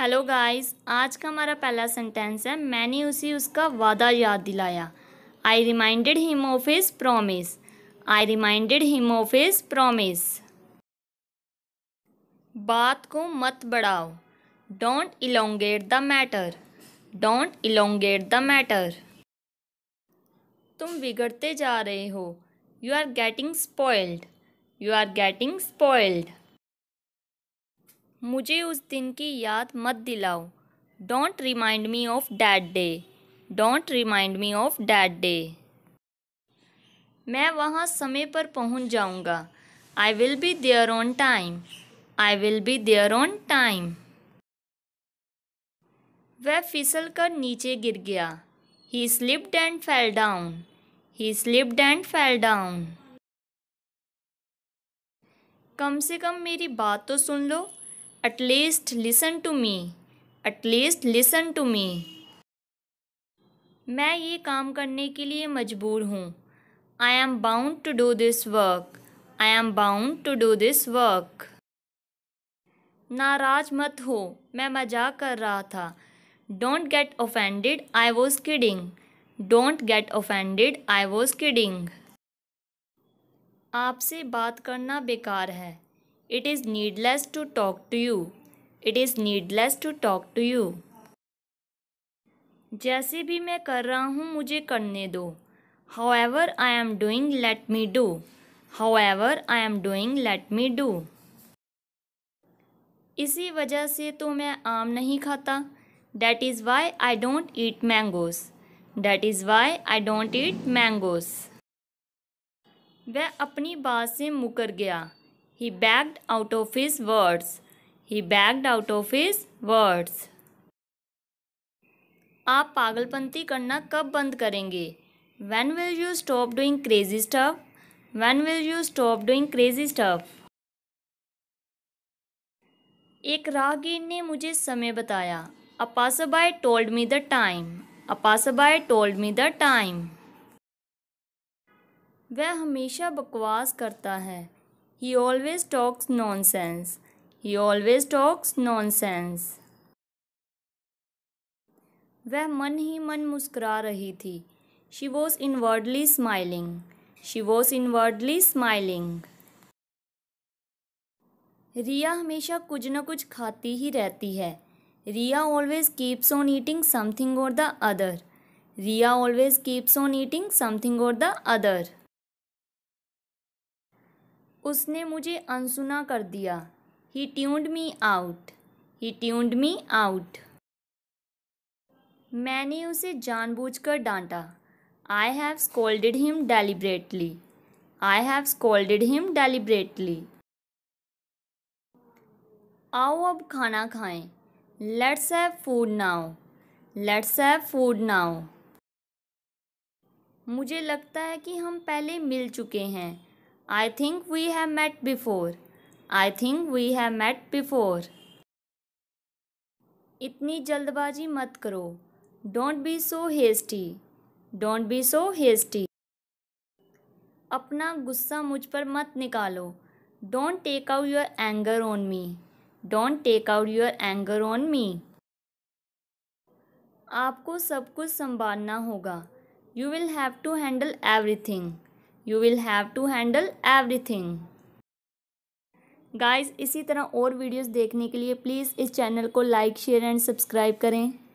Hello guys आज का हमारा पहला सेंटेंस है मैंने उसे उसका वादा याद दिलाया I reminded him of his promise I reminded him of his promise बात को मत बढ़ाओ don't elongate the matter don't elongate the matter तुम बिगड़ते जा रहे हो you are getting spoiled you are getting spoiled मुझे उस दिन की याद मत दिलाओ don't remind me of that day don't remind me of that day मैं वहाँ समय पर पहुँच जाऊँगा I will be there on time I will be there on time वह फिसल कर नीचे गिर गया he slipped and fell down he slipped and fell down कम से कम मेरी बात तो सुन लो listen listen to me least listen to me मैं ये काम करने के लिए मजबूर हूँ I am bound to do this work I am bound to do this work नाराज मत हो मैं मजाक कर रहा था don't get offended I was kidding don't get offended I was kidding आपसे बात करना बेकार है it is needless to talk to you it is needless to talk to you जैसे भी मैं कर रहा हूँ मुझे करने दो however I am doing let me do however I am doing let me do इसी वजह से तो मैं आम नहीं खाता that is why I don't eat mangoes that is why I don't eat mangoes वह अपनी बात से मुकर गया he backed out of his words he backed out of his words aap pagalpanti karna kab band karenge when will you stop doing crazy stuff when will you stop doing crazy stuff ek राहगीर ne mujhe samay bataya A passerby told me the time. A passerby told me the time. वह हमेशा बकवास करता है He always talks nonsense. He always talks nonsense. वह मन ही मन मुस्कुरा रही थी she was inwardly smiling she was inwardly smiling Riya हमेशा कुछ ना कुछ खाती ही रहती है Riya always keeps on eating something or the other Riya always keeps on eating something or the other उसने मुझे अनसुना कर दिया he tuned me out he tuned me out मैंने उसे जानबूझकर डांटा I have scolded him deliberately I have scolded him deliberately आओ अब खाना खाएं let's have food now let's have food now मुझे लगता है कि हम पहले मिल चुके हैं I think we have met before. I think we have met before. इतनी जल्दबाजी मत करो don't be so hasty don't be so hasty अपना गुस्सा मुझ पर मत निकालो don't take out your anger on me don't take out your anger on me आपको सब कुछ संभालना होगा you will have to handle everything you will have to handle everything guys इसी तरह और वीडियोज़ देखने के लिए प्लीज़ इस चैनल को लाइक शेयर एंड सब्सक्राइब करें